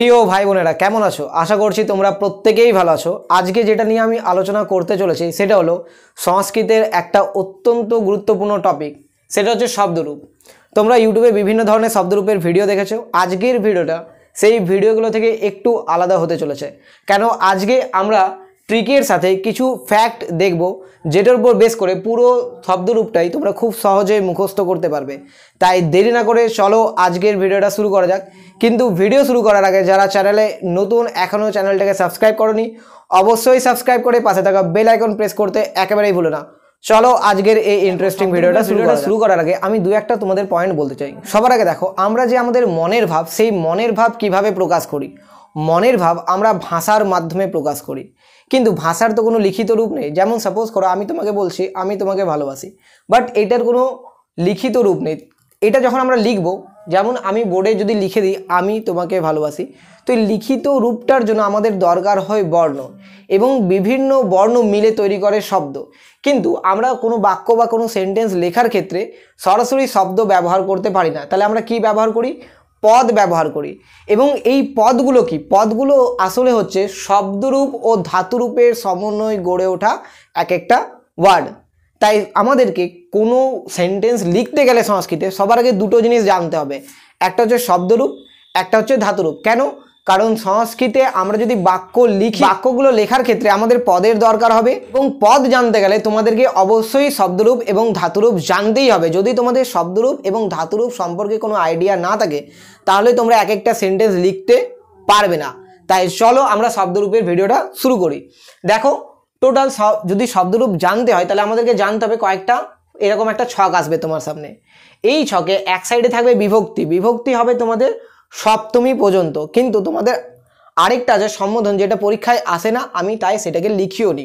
প্রিয় ভাই বোনেরা কেমন আছো আশা করছি তোমরা প্রত্যেকেই ভালো আছো আজকে যেটা নিয়ে আমি আলোচনা করতে চলেছি সেটা হলো সংস্কৃতের একটা অত্যন্ত গুরুত্বপূর্ণ টপিক সেটা হচ্ছে শব্দরূপ তোমরা ইউটিউবে বিভিন্ন ধরনের শব্দরূপের ভিডিও দেখেছো আজকের ভিডিওটা সেই ভিডিওগুলো থেকে একটু আলাদা হতে চলেছে কেন আজকে আমরা ট্রিকের সাথে কিছু ফ্যাক্ট দেখব যেটার উপর বেশ করে পুরো শব্দরূপটাই তোমরা খুব সহজে মুখস্থ করতে পারবে তাই দেরি না করে চলো আজকের ভিডিওটা শুরু করা যাক কিন্তু ভিডিও শুরু করার আগে যারা চ্যানেলে নতুন এখনও চ্যানেলটাকে সাবস্ক্রাইব করনি অবশ্যই সাবস্ক্রাইব করে পাশে থাকা বেল আইকন প্রেস করতে একেবারেই ভুলো না চলো আজকের এই ইন্টারেস্টিং ভিডিওটা ভিডিওটা শুরু করার আগে আমি দু একটা তোমাদের পয়েন্ট বলতে চাই সবার আগে দেখো আমরা যে আমাদের মনের ভাব সেই মনের ভাব কিভাবে প্রকাশ করি মনের ভাব আমরা ভাষার মাধ্যমে প্রকাশ করি কিন্তু ভাষার তো কোনো লিখিত রূপ নেই যেমন সাপোজ করো আমি তোমাকে বলছি আমি তোমাকে ভালোবাসি বাট এটার কোনো লিখিত রূপ নেই এটা যখন আমরা লিখব যেমন আমি বোর্ডে যদি লিখে দিই আমি তোমাকে ভালোবাসি তো এই লিখিত রূপটার জন্য আমাদের দরকার হয় বর্ণ এবং বিভিন্ন বর্ণ মিলে তৈরি করে শব্দ কিন্তু আমরা কোনো বাক্য বা কোনো সেন্টেন্স লেখার ক্ষেত্রে সরাসরি শব্দ ব্যবহার করতে পারি না তাহলে আমরা কি ব্যবহার করি পদ ব্যবহার করি এবং এই পদগুলো কি পদগুলো আসলে হচ্ছে শব্দরূপ ও ধাতুরূপের সমন্বয় গড়ে ওঠা এক একটা ওয়ার্ড তাই আমাদেরকে কোনো সেন্টেন্স লিখতে গেলে সংস্কৃতে সবার আগে দুটো জিনিস জানতে হবে একটা হচ্ছে শব্দরূপ একটা হচ্ছে ধাতুরূপ কেন কারণ সংস্কৃতে আমরা যদি বাক্য লিখি বাক্যগুলো লেখার ক্ষেত্রে আমাদের পদের দরকার হবে এবং পদ জানতে গেলে তোমাদেরকে অবশ্যই শব্দরূপ এবং ধাতুরূপ জানতেই হবে যদি তোমাদের শব্দরূপ এবং ধাতুরূপ সম্পর্কে কোনো আইডিয়া না থাকে তাহলে তোমরা এক একটা সেন্টেন্স লিখতে পারবে না তাই চলো আমরা শব্দরূপের ভিডিওটা শুরু করি দেখো টোটাল যদি শব্দরূপ জানতে হয় তাহলে আমাদেরকে জানতে হবে কয়েকটা এরকম একটা ছক আসবে তোমার সামনে এই ছকে এক সাইডে থাকবে বিভক্তি বিভক্তি হবে তোমাদের সপ্তমী পর্যন্ত কিন্তু তোমাদের আরেকটা আছে সম্বোধন যেটা পরীক্ষায় আসে না আমি তাই সেটাকে লিখিও নি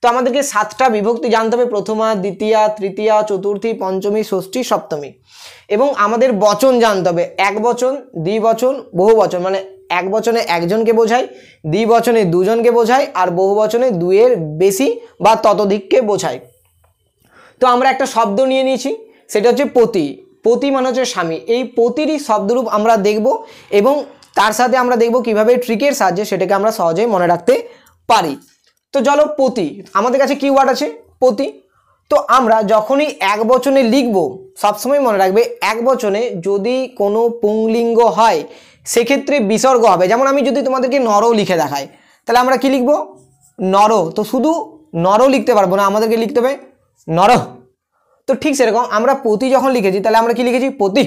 তো আমাদেরকে সাতটা বিভক্তি জানতে হবে প্রথমা দ্বিতীয়া তৃতীয়া চতুর্থী পঞ্চমী ষষ্ঠী সপ্তমী এবং আমাদের বচন জানতে হবে এক বচন দ্বিবচন বহু বচন মানে এক বচনে একজনকে বোঝায় দ্বিবচনে দুজনকে বোঝায় আর বহু বচনে দুয়ের বেশি বা ততোধিককে বোঝায় তো আমরা একটা শব্দ নিয়ে নিয়েছি সেটা হচ্ছে পতি পতি মানে হচ্ছে স্বামী এই পতিরই শব্দরূপ আমরা দেখব এবং তার সাথে আমরা দেখব কিভাবে ট্রিকের সাহায্যে সেটাকে আমরা সহজে মনে রাখতে পারি তো চলো পতি আমাদের কাছে কি ওয়ার্ড আছে পতি তো আমরা যখনই এক বচনে লিখব সবসময় মনে রাখবে এক বচনে যদি কোনো পুংলিঙ্গ হয় সেক্ষেত্রে বিসর্গ হবে যেমন আমি যদি তোমাদেরকে নর লিখে দেখাই তাহলে আমরা কি লিখব নর তো শুধু নর লিখতে পারবো না আমাদেরকে লিখতে হবে নর তো ঠিক সেরকম আমরা প্রতি যখন লিখেছি তাহলে আমরা কি লিখেছি প্রতি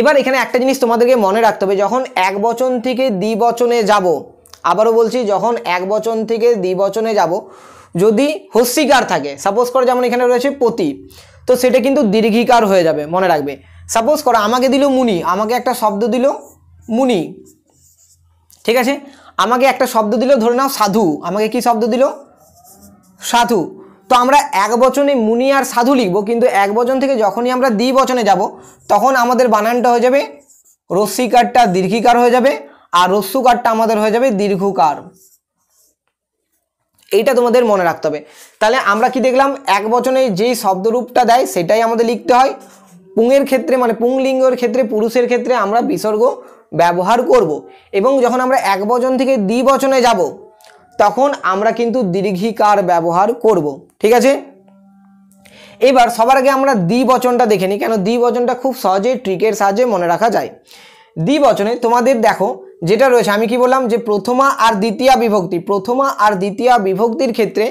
এবার এখানে একটা জিনিস তোমাদেরকে মনে রাখতে হবে যখন এক বচন থেকে দ্বিবচনে যাব আবারও বলছি যখন এক বচন থেকে দ্বিবচনে যাব যদি হস্যিকার থাকে সাপোজ করো যেমন এখানে রয়েছে পতি তো সেটা কিন্তু দীর্ঘিকার হয়ে যাবে মনে রাখবে সাপোজ করো আমাকে দিল মুনি আমাকে একটা শব্দ দিল মুনি ঠিক আছে আমাকে একটা শব্দ দিল ধরে নাও সাধু আমাকে কি শব্দ দিল সাধু তো আমরা এক বচনে মুনি আর সাধু লিখব কিন্তু এক বচন থেকে যখনই আমরা দ্বি বচনে যাব তখন আমাদের বানানটা হয়ে যাবে রস্মিকারটা দীর্ঘিকার হয়ে যাবে আর রস্যুকারটা আমাদের হয়ে যাবে দীর্ঘকার এইটা তোমাদের মনে রাখতে হবে তাহলে আমরা কি দেখলাম এক বচনে যেই শব্দরূপটা দেয় সেটাই আমাদের লিখতে হয় পুঙের ক্ষেত্রে মানে পুংলিঙ্গের ক্ষেত্রে পুরুষের ক্ষেত্রে আমরা বিসর্গ ব্যবহার করব এবং যখন আমরা এক বচন থেকে দ্বিবচনে যাব তখন আমরা কিন্তু দীর্ঘিকার ব্যবহার করব ঠিক আছে এবার সবার আগে আমরা দ্বিবচনটা দেখে নিই কেন দ্বিবচনটা খুব সহজে ট্রিকের সাহায্যে মনে রাখা যায় দ্বিবচনে তোমাদের দেখো যেটা রয়েছে আমি কি বললাম যে প্রথমা আর দ্বিতীয় বিভক্তি প্রথমা আর দ্বিতীয় বিভক্তির ক্ষেত্রে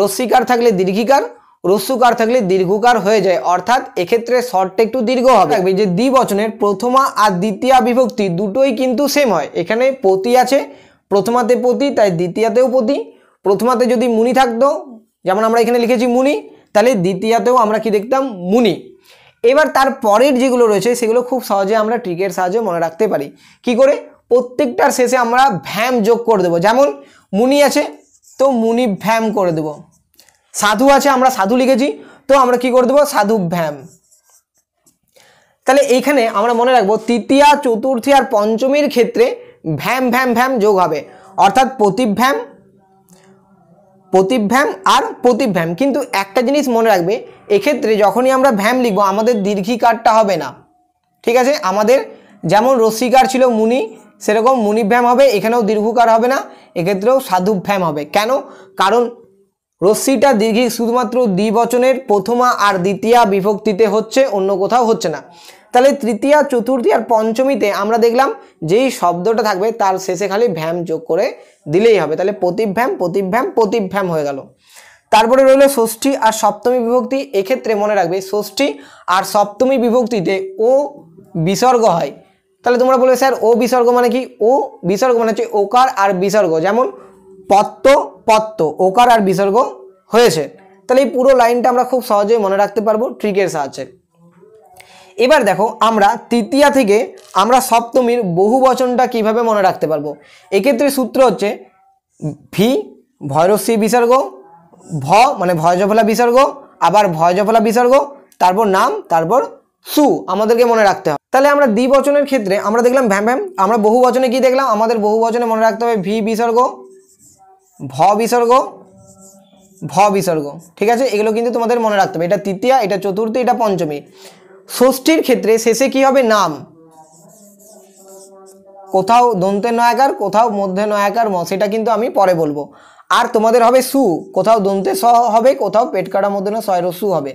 রস্মিকার থাকলে দীর্ঘিকার রস্যুকার থাকলে দীর্ঘকার হয়ে যায় অর্থাৎ এক্ষেত্রে শর্টটা একটু দীর্ঘ হবে দেখবে যে দ্বিবচনের প্রথমা আর দ্বিতীয় বিভক্তি দুটোই কিন্তু সেম হয় এখানে পতি আছে প্রথমাতে পতি তাই দ্বিতীয়াতেও পতি প্রথমাতে যদি মুনি থাকতো যেমন আমরা এখানে লিখেছি মুনি তাহলে দ্বিতীয়াতেও আমরা কি দেখতাম মুনি এবার তার পরের যেগুলো রয়েছে সেগুলো খুব সহজে আমরা ট্রিকের সাহায্যে মনে রাখতে পারি কি করে প্রত্যেকটার শেষে আমরা ভ্যাম যোগ করে দেবো যেমন মুনি আছে তো মুনি ভ্যাম করে দেব সাধু আছে আমরা সাধু লিখেছি তো আমরা কি করে দেবো সাধু ভ্যাম তাহলে এইখানে আমরা মনে রাখবো তৃতীয়া চতুর্থী আর পঞ্চমীর ক্ষেত্রে ভ্যাম ভ্যাম ভ্যাম যোগ হবে অর্থাৎ প্রতিভ্যাম প্রতিভ্যাম আর প্রতিভ্যাম কিন্তু একটা জিনিস মনে রাখবে এক্ষেত্রে যখনই আমরা ভ্যাম লিখব আমাদের দীর্ঘিকারটা হবে না ঠিক আছে আমাদের যেমন রশ্মিকার ছিল মুনি সেরকম মুনিভ্যাম হবে এখানেও দীর্ঘকার হবে না এক্ষেত্রেও সাধুভ্যাম হবে কেন কারণ রশ্মিটা দীর্ঘিক শুধুমাত্র দ্বিবচনের প্রথমা আর দ্বিতীয়া বিভক্তিতে হচ্ছে অন্য কোথাও হচ্ছে না তাহলে তৃতীয়া চতুর্থী আর পঞ্চমীতে আমরা দেখলাম যেই শব্দটা থাকবে তার শেষে খালি ভ্যাম যোগ করে দিলেই হবে তাহলে প্রতিভ্যাম প্রতিভ্যাম প্রতিভ্যাম হয়ে গেল তারপরে রইল ষষ্ঠী আর সপ্তমী বিভক্তি এক্ষেত্রে মনে রাখবে ষষ্ঠী আর সপ্তমী বিভক্তিতে ও বিসর্গ হয় তাহলে তোমরা বলবে স্যার ও বিসর্গ মানে কি ও বিসর্গ মানে হচ্ছে ওকার আর বিসর্গ যেমন পত্ত পত্ত ওকার আর বিসর্গ হয়েছে তাহলে এই পুরো লাইনটা আমরা খুব সহজেই মনে রাখতে পারবো ট্রিকের সাহায্যে এবার দেখো আমরা তৃতীয়া থেকে আমরা সপ্তমীর বহু বচনটা কীভাবে মনে রাখতে পারবো এক্ষেত্রে সূত্র হচ্ছে ভি ভয়রসি বিসর্গ ভ মানে ভয়জফলা বিসর্গ আবার ভয়জফলা বিসর্গ তারপর নাম তারপর সু আমাদেরকে মনে রাখতে হবে তাহলে আমরা দ্বিবচনের ক্ষেত্রে আমরা দেখলাম ভ্যাম ভ্যাম আমরা বহু বচনে কী দেখলাম আমাদের বহু বচনে মনে রাখতে হবে ভি বিসর্গ ভ বিসর্গ ভ বিসর্গ ঠিক আছে এগুলো কিন্তু তোমাদের মনে রাখতে হবে এটা তৃতীয়া এটা চতুর্থী এটা পঞ্চমী ষষ্ঠীর ক্ষেত্রে শেষে কি হবে নাম কোথাও দন্তে নয়াকার কোথাও মধ্যে নয়াকার ম সেটা কিন্তু আমি পরে বলবো আর তোমাদের হবে সু কোথাও দন্তে স হবে কোথাও পেট কাটার মধ্যে সয়ের সু হবে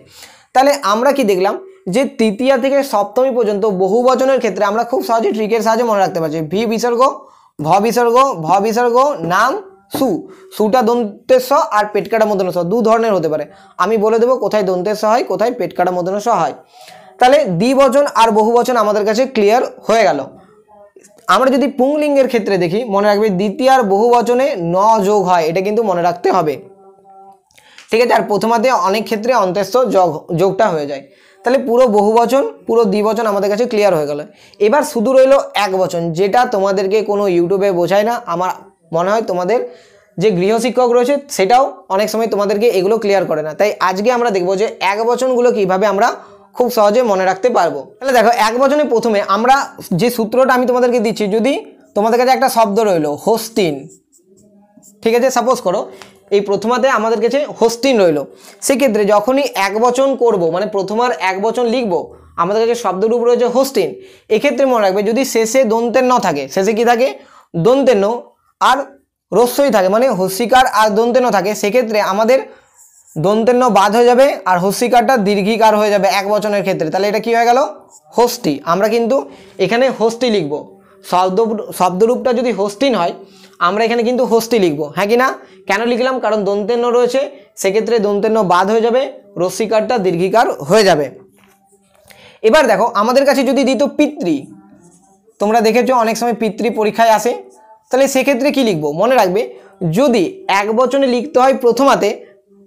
তাহলে আমরা কি দেখলাম যে তৃতীয়া থেকে সপ্তমী পর্যন্ত বহু বচনের ক্ষেত্রে আমরা খুব সহজে ট্রিকের সাহায্যে মনে রাখতে পারছি ভি বিসর্গ ভ বিসর্গ ভ বিসর্গ নাম সু সুটা দন্তে স আর পেট কাটার মধ্যে স দু ধরনের হতে পারে আমি বলে দেবো কোথায় দন্তে স হয় কোথায় পেট কাটা মধ্যে স হয় তাহলে দ্বিবচন আর বহুবচন আমাদের কাছে ক্লিয়ার হয়ে গেল আমরা যদি পুংলিঙ্গের ক্ষেত্রে দেখি মনে রাখবে দ্বিতীয় আর বহুবচনে ন যোগ হয় এটা কিন্তু মনে রাখতে হবে ঠিক আছে আর প্রথমাতে অনেক ক্ষেত্রে অন্তস্থ যোগ যোগটা হয়ে যায় তাহলে পুরো বহুবচন পুরো দ্বিবচন আমাদের কাছে ক্লিয়ার হয়ে গেল এবার শুধু রইল এক বচন যেটা তোমাদেরকে কোনো ইউটিউবে বোঝায় না আমার মনে হয় তোমাদের যে গৃহশিক্ষক রয়েছে সেটাও অনেক সময় তোমাদেরকে এগুলো ক্লিয়ার করে না তাই আজকে আমরা দেখব যে এক বচনগুলো কীভাবে আমরা খুব সহজে মনে রাখতে পারবো তাহলে দেখো এক বচনে প্রথমে আমরা যে সূত্রটা আমি তোমাদেরকে দিচ্ছি যদি তোমাদের কাছে একটা শব্দ রইলো হোস্টিন ঠিক আছে সাপোজ করো এই প্রথমাতে আমাদের কাছে হোস্টিন রইল সেক্ষেত্রে যখনই এক বচন করবো মানে প্রথমার এক বচন লিখব আমাদের কাছে শব্দের উপর রয়েছে হোস্টিন এক্ষেত্রে মনে রাখবে যদি শেষে দন্তের ন থাকে শেষে কি থাকে দন্তের ন আর রস্যই থাকে মানে হস্যিকার আর দন্তের ন থাকে সেক্ষেত্রে আমাদের দন্তেন্য বাদ হয়ে যাবে আর হস্তিকারটা দীর্ঘিকার হয়ে যাবে এক বচনের ক্ষেত্রে তাহলে এটা কি হয়ে গেল হস্তি আমরা কিন্তু এখানে হস্তি লিখব শব্দ শব্দরূপটা যদি হোস্টিন হয় আমরা এখানে কিন্তু হস্তি লিখব হ্যাঁ কি না কেন লিখলাম কারণ দন্তেন্য রয়েছে সেক্ষেত্রে দন্তেন্য বাদ হয়ে যাবে রস্মিকারটা দীর্ঘিকার হয়ে যাবে এবার দেখো আমাদের কাছে যদি দিত পিতৃ তোমরা দেখেছো অনেক সময় পিতৃ পরীক্ষায় আসে তাহলে সেক্ষেত্রে কি লিখব মনে রাখবে যদি এক বচনে লিখতে হয় প্রথমাতে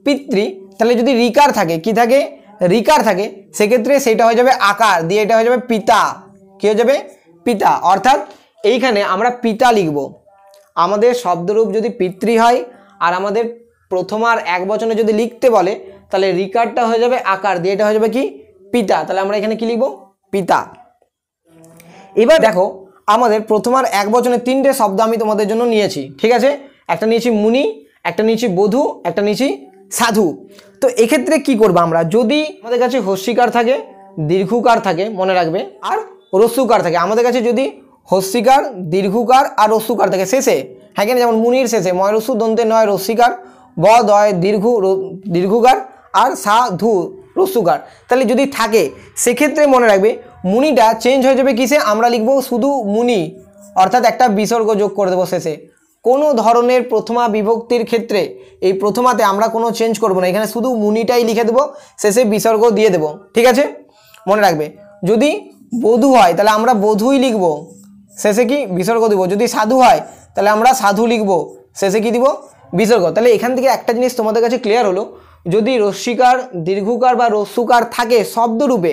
পিতৃ তাহলে যদি রিকার থাকে কি থাকে রিকার থাকে সেক্ষেত্রে সেটা হয়ে যাবে আকার দিয়ে এটা হয়ে যাবে পিতা কী হয়ে যাবে পিতা অর্থাৎ এইখানে আমরা পিতা লিখব আমাদের শব্দরূপ যদি পিতৃ হয় আর আমাদের প্রথম আর এক বচনে যদি লিখতে বলে তাহলে রিকারটা হয়ে যাবে আকার দিয়ে এটা হয়ে যাবে কি পিতা তাহলে আমরা এখানে কি লিখব পিতা এবার দেখো আমাদের প্রথম আর এক বচনে তিনটে শব্দ আমি তোমাদের জন্য নিয়েছি ঠিক আছে একটা নিয়েছি মুনি একটা নিয়েছি বধূ একটা নিয়েছি সাধু তো এক্ষেত্রে কি করবো আমরা যদি আমাদের কাছে হস্যিকার থাকে দীর্ঘকার থাকে মনে রাখবে আর রস্যুকার থাকে আমাদের কাছে যদি হস্যিকার দীর্ঘকার আর রস্যুকার থাকে শেষে হ্যাঁ কেন যেমন মুনির শেষে ময়রস্যু দন্তে নয় রস্যিকার ব দয় দীর্ঘ দীর্ঘকার আর সাধু রস্যুকার তাহলে যদি থাকে সেক্ষেত্রে মনে রাখবে মুনিটা চেঞ্জ হয়ে যাবে কিসে আমরা লিখব শুধু মুনি অর্থাৎ একটা বিসর্গ যোগ করে দেবো শেষে কোনো ধরনের প্রথমা বিভক্তির ক্ষেত্রে এই প্রথমাতে আমরা কোনো চেঞ্জ করব না এখানে শুধু মুনিটাই লিখে দেবো শেষে বিসর্গ দিয়ে দেব ঠিক আছে মনে রাখবে যদি বধু হয় তাহলে আমরা বধুই লিখব শেষে কি বিসর্গ দেব যদি সাধু হয় তাহলে আমরা সাধু লিখব শেষে কি দিব বিসর্গ তাহলে এখান থেকে একটা জিনিস তোমাদের কাছে ক্লিয়ার হলো যদি রশ্মিকার দীর্ঘকার বা রস্যুকার থাকে শব্দরূপে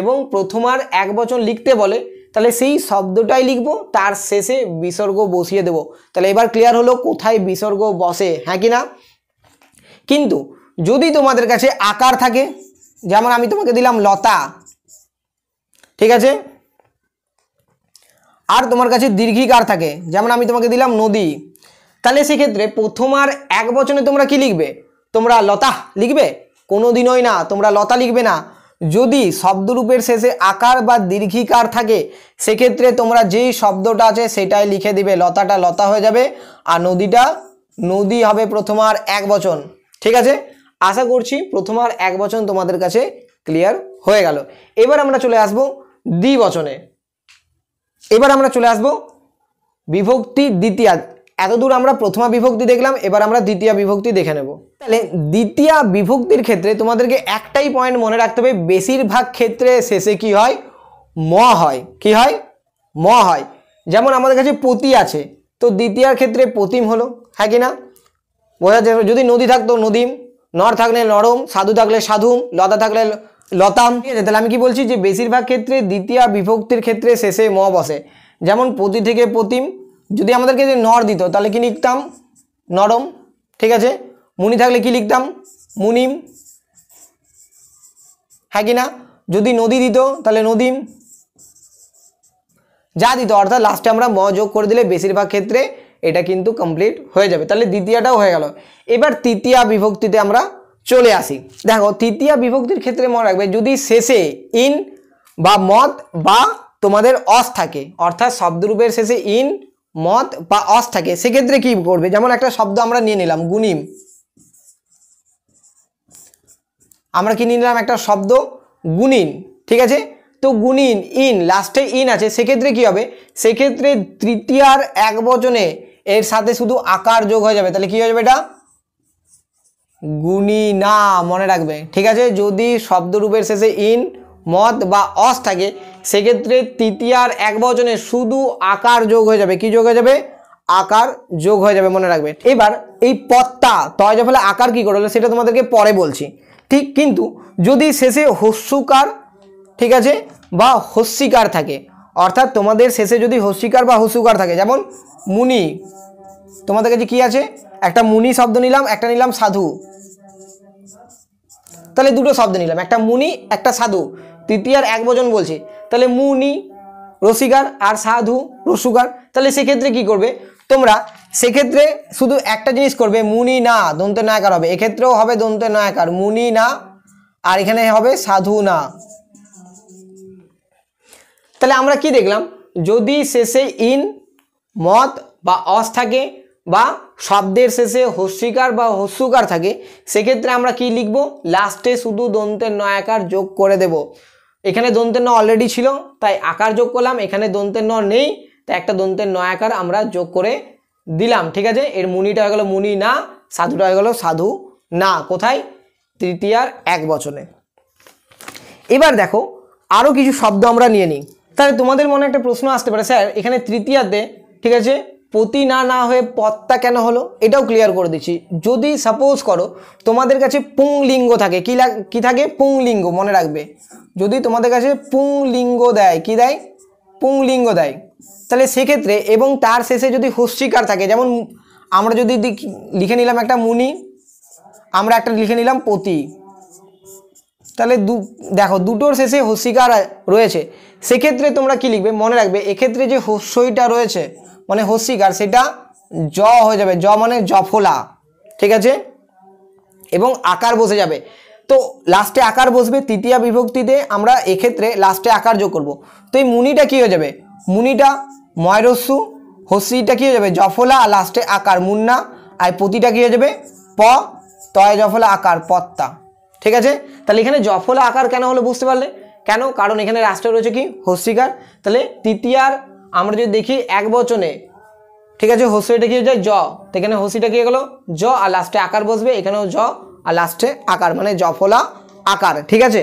এবং প্রথমার এক বচন লিখতে বলে তাহলে সেই শব্দটাই লিখবো তার শেষে বিসর্গ বসিয়ে দেব তাহলে এবার ক্লিয়ার হলো কোথায় বিসর্গ বসে হ্যাঁ কি না কিন্তু যদি তোমাদের কাছে আকার থাকে যেমন আমি তোমাকে দিলাম লতা ঠিক আছে আর তোমার কাছে দীর্ঘিকার থাকে যেমন আমি তোমাকে দিলাম নদী তাহলে সেক্ষেত্রে প্রথম আর এক বচনে তোমরা কি লিখবে তোমরা লতা লিখবে কোনো দিনই না তোমরা লতা লিখবে না যদি শব্দরূপের শেষে আকার বা দীর্ঘিকার থাকে সেক্ষেত্রে তোমরা যেই শব্দটা আছে সেটাই লিখে দিবে লতাটা লতা হয়ে যাবে আর নদীটা নদী হবে প্রথম আর এক বচন ঠিক আছে আশা করছি প্রথম আর এক বচন তোমাদের কাছে ক্লিয়ার হয়ে গেল এবার আমরা চলে আসব দ্বিবচনে এবার আমরা চলে আসব বিভক্তি দ্বিতীয় এতদূর আমরা প্রথমা বিভক্তি দেখলাম এবার আমরা দ্বিতীয় বিভক্তি দেখে নেব তাহলে দ্বিতীয় বিভক্তির ক্ষেত্রে তোমাদেরকে একটাই পয়েন্ট মনে রাখতে হবে বেশিরভাগ ক্ষেত্রে শেষে কি হয় ম হয় কি হয় ম হয় যেমন আমাদের কাছে পতি আছে তো দ্বিতীয়ার ক্ষেত্রে পতিম হলো হ্যাঁ কি না বোঝা যাবে যদি নদী থাকতো নদীম নর থাকলে নরম সাধু থাকলে সাধুম লতা থাকলে লতাম ঠিক আছে তাহলে আমি কি বলছি যে বেশিরভাগ ক্ষেত্রে দ্বিতীয় বিভক্তির ক্ষেত্রে শেষে ম বসে যেমন পতি থেকে পতিম যদি আমাদেরকে যে নর দিত তাহলে কি লিখতাম নরম ঠিক আছে মুনি থাকলে কি লিখতাম মুনিম হ্যাঁ কি না যদি নদী দিত তাহলে নদীম যা দিত অর্থাৎ লাস্টে আমরা ম যোগ করে দিলে বেশিরভাগ ক্ষেত্রে এটা কিন্তু কমপ্লিট হয়ে যাবে তাহলে দ্বিতীয়টাও হয়ে গেল এবার তৃতীয়া বিভক্তিতে আমরা চলে আসি দেখো তৃতীয়া বিভক্তির ক্ষেত্রে মনে রাখবে যদি শেষে ইন বা মত বা তোমাদের অস থাকে অর্থাৎ শব্দরূপের শেষে ইন মত বা অস থাকে সেক্ষেত্রে কি করবে যেমন একটা শব্দ আমরা নিয়ে নিলাম গুনিম আমরা কি নিলাম একটা শব্দ গুনিন ঠিক আছে তো গুনিন ইন লাস্টে ইন আছে সেক্ষেত্রে কি হবে সেক্ষেত্রে তৃতীয়ার এক বচনে এর সাথে শুধু আকার যোগ হয়ে যাবে তাহলে কি হয়ে যাবে এটা না মনে রাখবে ঠিক আছে যদি শব্দরূপের শেষে ইন মদ বা অস থাকে সেক্ষেত্রে তৃতীয়ার এক বচনে শুধু আকার যোগ হয়ে যাবে কি যোগ হয়ে যাবে আকার যোগ হয়ে যাবে মনে রাখবে এবার এই পত্তা তয় ফলে আকার কী করে সেটা তোমাদেরকে পরে বলছি ঠিক কিন্তু যদি শেষে হস্যকার ঠিক আছে বা হস্যিকার থাকে অর্থাৎ তোমাদের শেষে যদি হস্যিকার বা হস্যুকার থাকে যেমন মুনি তোমাদের কাছে কি আছে একটা মুনি শব্দ নিলাম একটা নিলাম সাধু তাহলে দুটো শব্দ নিলাম একটা মুনি একটা সাধু তৃতীয়ার এক বজন বলছে তাহলে মুনি রসিকার আর সাধু রসুকার তাহলে সেক্ষেত্রে কি করবে তোমরা সেক্ষেত্রে শুধু একটা জিনিস করবে মুনি না দন্তে নায়কার হবে এক্ষেত্রেও হবে দন্তে নায়কার মুনি না আর এখানে হবে সাধু না তাহলে আমরা কি দেখলাম যদি শেষে ইন মত বা অস থাকে বা শব্দের শেষে হস্যিকার বা হস্যুকার থাকে সেক্ষেত্রে আমরা কি লিখব লাস্টে শুধু দন্তের নয়াকার যোগ করে দেব এখানে দন্তের ন অলরেডি ছিল তাই আকার যোগ করলাম এখানে দন্তের ন নেই তাই একটা দন্তের ন আকার আমরা যোগ করে দিলাম ঠিক আছে এর মুনিটা হয়ে গেলো মুনি না সাধুটা হয়ে গেলো সাধু না কোথায় তৃতীয়ার এক বচনে এবার দেখো আরও কিছু শব্দ আমরা নিয়ে নিই তাহলে তোমাদের মনে একটা প্রশ্ন আসতে পারে স্যার এখানে তৃতীয়াতে ঠিক আছে পতি না না হয়ে পত্তা কেন হলো এটাও ক্লিয়ার করে দিচ্ছি যদি সাপোজ করো তোমাদের কাছে পুংলিঙ্গ থাকে কী কী থাকে পুংলিঙ্গ মনে রাখবে যদি তোমাদের কাছে পুংলিঙ্গ দেয় কি দেয় পুংলিঙ্গ দেয় তাহলে সেক্ষেত্রে এবং তার শেষে যদি হুস্যিকার থাকে যেমন আমরা যদি লিখে নিলাম একটা মুনি আমরা একটা লিখে নিলাম পতি তাহলে দু দেখো দুটোর শেষে হস্যিকার রয়েছে সেক্ষেত্রে তোমরা কি লিখবে মনে রাখবে এক্ষেত্রে যে হস্যইটা রয়েছে মানে হস্যিক আর সেটা জ হয়ে যাবে জ মানে জফলা ঠিক আছে এবং আকার বসে যাবে তো লাস্টে আকার বসবে তৃতীয় বিভক্তিতে আমরা এক্ষেত্রে লাস্টে আকার যোগ করব তো এই মুনিটা কী হয়ে যাবে মুনিটা ময়রস্যু হসিটা কী হয়ে যাবে জফলা আর লাস্টে আকার মুন্না আর পতিটা কী হয়ে যাবে প তয় জফলা আকার পত্তা ঠিক আছে তাহলে এখানে জফলা আকার কেন হলো বুঝতে পারলে কেন কারণ এখানে রাষ্ট্র রয়েছে কি হস্যিকার তাহলে তৃতীয়ার আমরা যদি দেখি এক বচনে ঠিক আছে হসু কি হয়ে যায় জ এখানে হসিটা কি গেলো জ আর লাস্টে আকার বসবে এখানেও জ আর লাস্টে আকার মানে জফলা আকার ঠিক আছে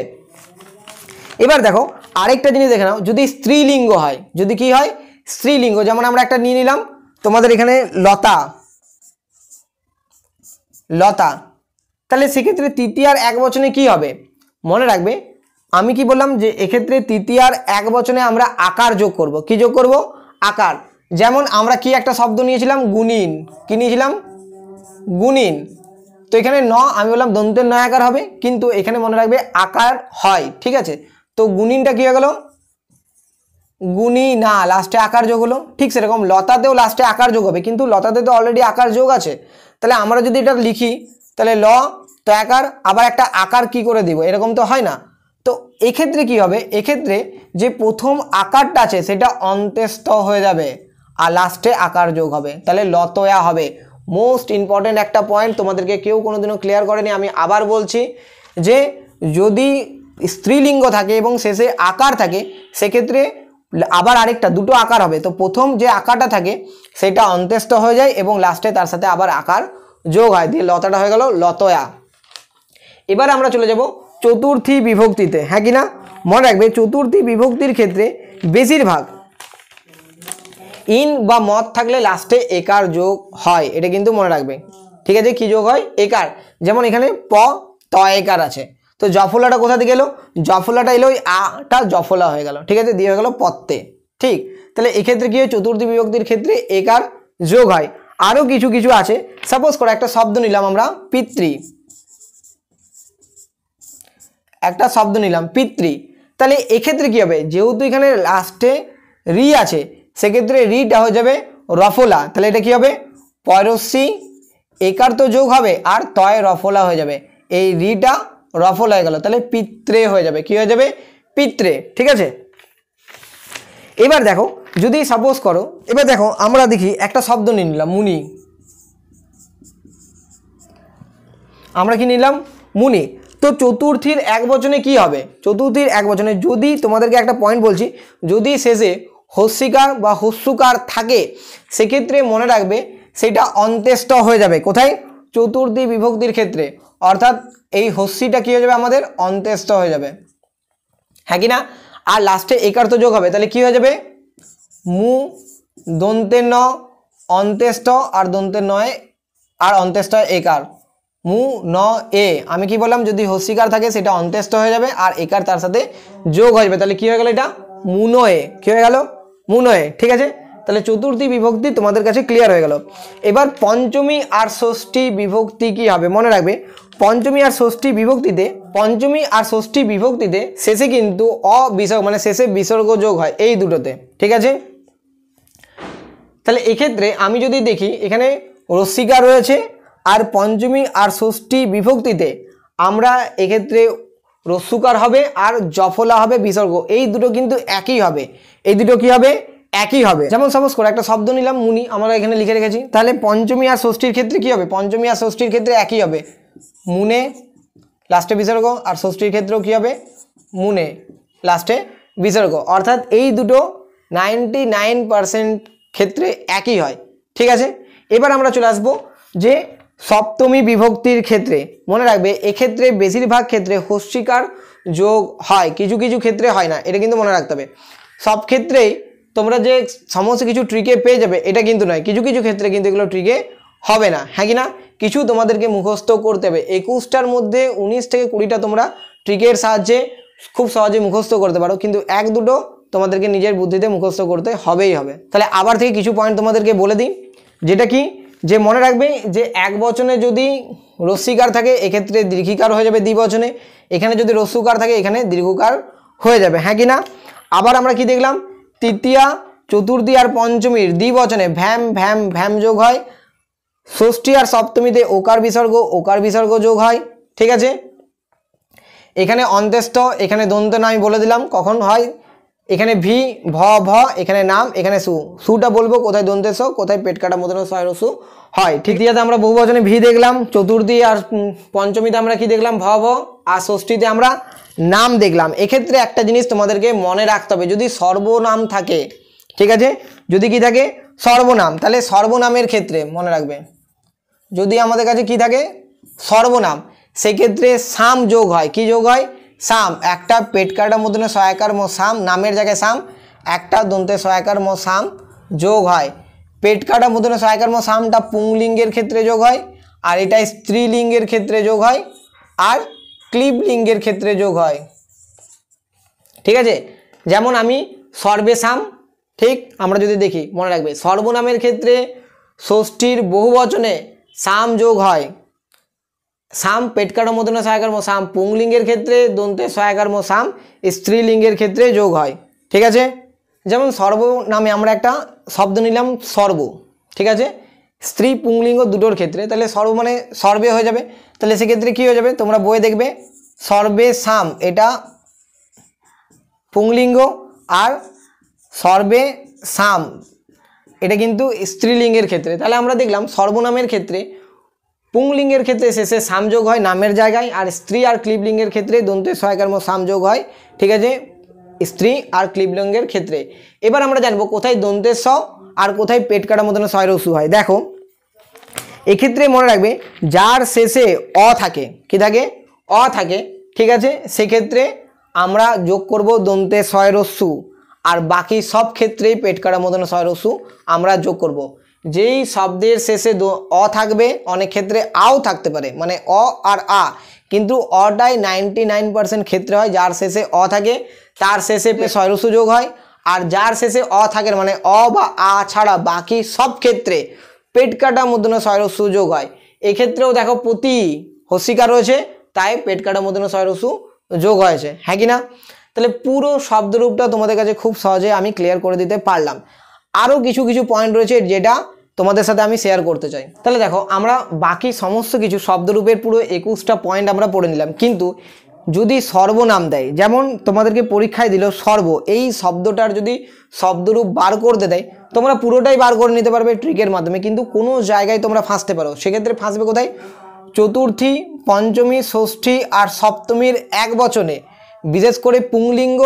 এবার দেখো আরেকটা জিনিস দেখে নাও যদি স্ত্রীলিঙ্গ হয় যদি কি হয় স্ত্রীলিঙ্গ যেমন আমরা একটা নিয়ে নিলাম তোমাদের এখানে লতা লতা তাহলে সেক্ষেত্রে তৃতীয় আর এক বচনে কি হবে মনে রাখবে আমি কি বললাম যে এক্ষেত্রে তৃতীয়ার এক বচনে আমরা আকার যোগ করব কি যোগ করব আকার যেমন আমরা কি একটা শব্দ নিয়েছিলাম গুণিন কি নিয়েছিলাম গুণিন তো এখানে ন আমি বললাম দন্তের নয় আকার হবে কিন্তু এখানে মনে রাখবে আকার হয় ঠিক আছে তো গুণিনটা কী হয়ে গেল গুণি না লাস্টে আকার যোগ হলো ঠিক সেরকম লতাতেও লাস্টে আকার যোগ হবে কিন্তু লতাতে তো অলরেডি আকার যোগ আছে তাহলে আমরা যদি এটা লিখি তাহলে ল তো আকার আবার একটা আকার কি করে দিব এরকম তো হয় না তো এক্ষেত্রে কি হবে এক্ষেত্রে যে প্রথম আকারটা আছে সেটা অন্তেস্ত হয়ে যাবে আর লাস্টে আকার যোগ হবে তাহলে লতয়া হবে মোস্ট ইম্পর্টেন্ট একটা পয়েন্ট তোমাদেরকে কেউ কোনোদিনও ক্লিয়ার করেনি আমি আবার বলছি যে যদি স্ত্রীলিঙ্গ থাকে এবং শেষে আকার থাকে সেক্ষেত্রে আবার আরেকটা দুটো আকার হবে তো প্রথম যে আকারটা থাকে সেটা অন্তেষ্ট হয়ে যায় এবং লাস্টে তার সাথে আবার আকার যোগ হয় দিয়ে লতাটা হয়ে গেল লতয়া এবার আমরা চলে যাবো চতুর্থী বিভক্তিতে হ্যাঁ কি না মনে রাখবে চতুর্থী বিভক্তির ক্ষেত্রে বেশিরভাগ ইন বা মত থাকলে লাস্টে একার যোগ হয় এটা কিন্তু মনে রাখবে ঠিক আছে কী যোগ হয় একার যেমন এখানে প ত একার আছে তো জফলাটা কোথা থেকে এলো জফলাটা এলো ওই আটা জফলা হয়ে গেল ঠিক আছে দিয়ে হয়ে গেলো পত্তে ঠিক তাহলে এক্ষেত্রে কী হয় চতুর্থী বিভক্তির ক্ষেত্রে একার যোগ হয় আরও কিছু কিছু আছে সাপোজ করো একটা শব্দ নিলাম আমরা পিতৃ একটা শব্দ নিলাম পিতৃ তাহলে এক্ষেত্রে কী হবে যেহেতু এখানে লাস্টে রি আছে সেক্ষেত্রে রিটা হয়ে যাবে রফলা তাহলে এটা কী হবে পয়রস্যি একার তো যোগ হবে আর তয় রফলা হয়ে যাবে এই রিটা রফলা হয়ে গেল তাহলে পিত্রে হয়ে যাবে কি হয়ে যাবে পিত্রে ঠিক আছে এবার দেখো যদি সাপোজ করো এবার দেখো আমরা দেখি একটা শব্দ নিয়ে নিলাম মুনি আমরা কি নিলাম মুনি তো চতুর্থীর এক বচনে কি হবে চতুর্থীর এক বচনে যদি তোমাদেরকে একটা পয়েন্ট বলছি যদি শেষে হস্যিকার বা হস্যুকার থাকে সেক্ষেত্রে মনে রাখবে সেটা অন্ত্যেষ্ট হয়ে যাবে কোথায় চতুর্থী বিভক্তির ক্ষেত্রে অর্থাৎ এই হস্যিটা কী হয়ে যাবে আমাদের অন্ত্যেষ্ট হয়ে যাবে হ্যাঁ কি না আর লাস্টে একার তো যোগ হবে তাহলে কি হয়ে যাবে মু দন্তের ন অন্ত্যেষ্ট আর দন্তের নয় আর অন্ত্যেষ্ট একার মু ন এ আমি কি বললাম যদি হস্যিকার থাকে সেটা অন্ত্যেষ্ট হয়ে যাবে আর একার তার সাথে যোগ হয়ে যাবে তাহলে কী হয়ে গেল এটা মুনোয়ে কী হয়ে গেল মুনোয়ে ঠিক আছে তাহলে চতুর্থী বিভক্তি তোমাদের কাছে ক্লিয়ার হয়ে গেল এবার পঞ্চমী আর ষষ্ঠী বিভক্তি কি হবে মনে রাখবে পঞ্চমী আর ষষ্ঠী বিভক্তিতে পঞ্চমী আর ষষ্ঠী বিভক্তিতে শেষে কিন্তু অবিসর্গ মানে শেষে বিসর্গ যোগ হয় এই দুটোতে ঠিক আছে তাহলে এক্ষেত্রে আমি যদি দেখি এখানে রস্মিকা রয়েছে আর পঞ্চমী আর ষষ্ঠী বিভক্তিতে আমরা এক্ষেত্রে রস্যুকার হবে আর জফলা হবে বিসর্গ এই দুটো কিন্তু একই হবে এই দুটো কি হবে একই হবে যেমন সাপোজ করে একটা শব্দ নিলাম মুনি আমরা এখানে লিখে রেখেছি তাহলে পঞ্চমী আর ষষ্ঠীর ক্ষেত্রে কি হবে পঞ্চমী আর ষষ্ঠীর ক্ষেত্রে একই হবে মুনে লাস্টে বিসর্গ আর ষষ্ঠীর ক্ষেত্রেও কি হবে মুনে লাস্টে বিসর্গ অর্থাৎ এই দুটো নাইনটি নাইন ক্ষেত্রে একই হয় ঠিক আছে এবার আমরা চলে আসবো যে সপ্তমী বিভক্তির ক্ষেত্রে মনে রাখবে এক্ষেত্রে বেশিরভাগ ক্ষেত্রে হস্যিকার যোগ হয় কিছু কিছু ক্ষেত্রে হয় না এটা কিন্তু মনে রাখতে হবে সব ক্ষেত্রেই তোমরা যে সমস্ত কিছু ট্রিকে পেয়ে যাবে এটা কিন্তু নয় কিছু কিছু ক্ষেত্রে কিন্তু এগুলো ট্রিকে হবে না হ্যাঁ কি না কিছু তোমাদেরকে মুখস্থ করতে হবে একুশটার মধ্যে উনিশ থেকে কুড়িটা তোমরা ট্রিকের সাহায্যে খুব সহজে মুখস্থ করতে পারো কিন্তু এক দুটো তোমাদেরকে নিজের বুদ্ধিতে মুখস্থ করতে হবেই হবে তাহলে আবার থেকে কিছু পয়েন্ট তোমাদেরকে বলে দিই যেটা কি যে মনে রাখবে যে এক বচনে যদি রশ্মিকার থাকে এক্ষেত্রে দীর্ঘিকার হয়ে যাবে দ্বিবচনে এখানে যদি রস্যুকার থাকে এখানে দীর্ঘকার হয়ে যাবে হ্যাঁ কি না আবার আমরা কি দেখলাম তৃতীয়া চতুর্থী আর পঞ্চমীর দ্বিবচনে ভ্যাম ভ্যাম ভ্যাম যোগ হয় ষষ্ঠী আর সপ্তমীতে ওকার বিসর্গ ওকার বিসর্গ যোগ হয় ঠিক আছে এখানে অন্তেস্থ এখানে দ্বন্দ্ব না আমি বলে দিলাম কখন হয় এখানে ভি ভ ভ এখানে নাম এখানে সু সুটা বলবো কোথায় দন্তে সো কোথায় পেট কাটা মতন সয়ের সু হয় ঠিক আছে আমরা বহু বচনে ভি দেখলাম চতুর্থী আর পঞ্চমীতে আমরা কি দেখলাম ভ ভ আর ষষ্ঠীতে আমরা নাম দেখলাম এক্ষেত্রে একটা জিনিস তোমাদেরকে মনে রাখতে হবে যদি সর্বনাম থাকে ঠিক আছে যদি কি থাকে সর্বনাম তাহলে সর্বনামের ক্ষেত্রে মনে রাখবে যদি আমাদের কাছে কি থাকে সর্বনাম সেক্ষেত্রে সাম যোগ হয় কি যোগ হয় সাম একটা পেটকাটার মধ্যে সহায়কার মো সাম নামের জায়গায় সাম একটা দন্তে সহায়কার মো সাম যোগ হয় পেটকাটার মধ্যে সহায়কার সামটা পুংলিঙ্গের ক্ষেত্রে যোগ হয় আর এটা স্ত্রীলিঙ্গের ক্ষেত্রে যোগ হয় আর ক্লিপ লিঙ্গের ক্ষেত্রে যোগ হয় ঠিক আছে যেমন আমি সর্বেশাম ঠিক আমরা যদি দেখি মনে রাখবে সর্বনামের ক্ষেত্রে ষষ্ঠীর বহু বচনে সাম যোগ হয় সাম মতন সহায়কর্ম সাম পুংলিঙ্গের ক্ষেত্রে দন্তে সহায়কর্ম সাম স্ত্রীলিঙ্গের ক্ষেত্রে যোগ হয় ঠিক আছে যেমন সর্ব নামে আমরা একটা শব্দ নিলাম সর্ব ঠিক আছে স্ত্রী পুংলিঙ্গ দুটোর ক্ষেত্রে তাহলে সর্ব মানে সর্বে হয়ে যাবে তাহলে সেক্ষেত্রে কী হয়ে যাবে তোমরা বয়ে দেখবে সর্বে সাম এটা পুংলিঙ্গ আর সর্বে সাম এটা কিন্তু স্ত্রীলিঙ্গের ক্ষেত্রে তাহলে আমরা দেখলাম সর্বনামের ক্ষেত্রে পুংলিঙ্গের ক্ষেত্রে শেষে সামযোগ হয় নামের জায়গায় আর স্ত্রী আর ক্লিবলিঙ্গের ক্ষেত্রে দন্তে সহায়কার মো সামযোগ হয় ঠিক আছে স্ত্রী আর ক্লিবলিঙ্গের ক্ষেত্রে এবার আমরা জানবো কোথায় দন্তের স আর কোথায় পেট কাটার মতন সয়ের উসু হয় দেখো এক্ষেত্রে মনে রাখবে যার শেষে অ থাকে কি থাকে অ থাকে ঠিক আছে সেক্ষেত্রে আমরা যোগ করব দন্তে সয়ের উসু আর বাকি সব ক্ষেত্রেই পেট কাটার মতন সয়ের উসু আমরা যোগ করব। যেই শব্দের শেষে অ থাকবে অনেক ক্ষেত্রে আও থাকতে পারে মানে অ আর আ কিন্তু অটাই নাইনটি নাইন পার্সেন্ট ক্ষেত্রে হয় যার শেষে অ থাকে তার শেষে সুযোগ হয় আর যার শেষে অ থাকে মানে অ বা আ ছাড়া বাকি সব ক্ষেত্রে পেট কাটা মুদ্রণ সুযোগ হয় এক্ষেত্রেও দেখো প্রতি হসিকা রয়েছে তাই পেট কাটা মুদ্রণ সয়রসু যোগ হয়েছে হ্যাঁ কি না তাহলে পুরো শব্দরূপটা তোমাদের কাছে খুব সহজে আমি ক্লিয়ার করে দিতে পারলাম আরও কিছু কিছু পয়েন্ট রয়েছে যেটা তোমাদের সাথে আমি শেয়ার করতে চাই তাহলে দেখো আমরা বাকি সমস্ত কিছু শব্দরূপের পুরো একুশটা পয়েন্ট আমরা পড়ে নিলাম কিন্তু যদি সর্বনাম দেয় যেমন তোমাদেরকে পরীক্ষায় দিল সর্ব এই শব্দটার যদি শব্দরূপ বার করতে দেয় তোমরা পুরোটাই বার করে নিতে পারবে ট্রিকের মাধ্যমে কিন্তু কোনো জায়গায় তোমরা ফাঁসতে পারো সেক্ষেত্রে ফাঁসবে কোথায় চতুর্থী পঞ্চমী ষষ্ঠী আর সপ্তমীর এক বচনে বিশেষ করে পুংলিঙ্গ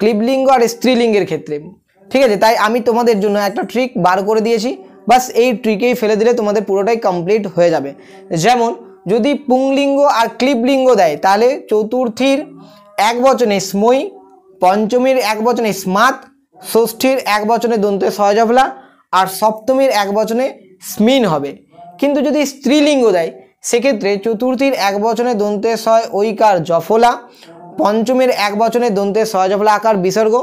ক্লিবলিঙ্গ আর স্ত্রীলিঙ্গের ক্ষেত্রে ঠিক আছে তাই আমি তোমাদের জন্য একটা ট্রিক বার করে দিয়েছি বাস এই ট্রিকেই ফেলে দিলে তোমাদের পুরোটাই কমপ্লিট হয়ে যাবে যেমন যদি পুংলিঙ্গ আর ক্লিপলিঙ্গ দেয় তাহলে চতুর্থীর এক বচনে স্মই পঞ্চমীর এক বচনে স্মাত ষষ্ঠীর এক বচনে দন্তে সহজফলা আর সপ্তমীর এক বচনে স্মিন হবে কিন্তু যদি স্ত্রীলিঙ্গ দেয় সেক্ষেত্রে চতুর্থীর এক বচনে দন্তে সয় ঐকার জফলা পঞ্চমীর এক বচনে দন্তে সহজফলা আকার বিসর্গ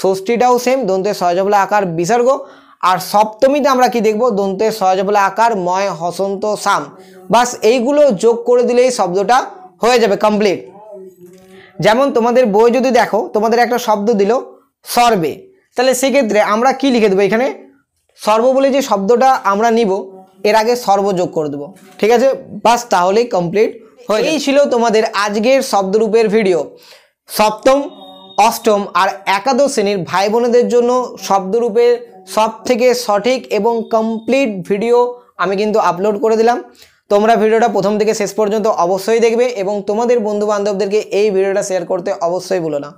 ষষ্ঠীটাও সেম দন্তে সহজফলা আকার বিসর্গ আর সপ্তমীতে আমরা কি দেখব দন্তের বলে আকার ময় হসন্ত সাম বাস এইগুলো যোগ করে দিলে এই শব্দটা হয়ে যাবে কমপ্লিট যেমন তোমাদের বই যদি দেখো তোমাদের একটা শব্দ দিল সর্বে তাহলে সেক্ষেত্রে আমরা কি লিখে দেবো এখানে সর্ব বলে যে শব্দটা আমরা নিব এর আগে সর্ব যোগ করে দেবো ঠিক আছে বাস তাহলেই কমপ্লিট হয়ে এই ছিল তোমাদের আজকের শব্দরূপের ভিডিও সপ্তম অষ্টম আর একাদশ শ্রেণীর ভাই বোনেদের জন্য শব্দরূপের সবথেকে সঠিক এবং কমপ্লিট ভিডিও আমি কিন্তু আপলোড করে দিলাম তোমরা ভিডিওটা প্রথম থেকে শেষ পর্যন্ত অবশ্যই দেখবে এবং তোমাদের বন্ধুবান্ধবদেরকে এই ভিডিওটা শেয়ার করতে অবশ্যই ভুলো না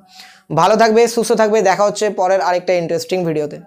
ভালো থাকবে সুস্থ থাকবে দেখা হচ্ছে পরের আরেকটা ইন্টারেস্টিং ভিডিওতে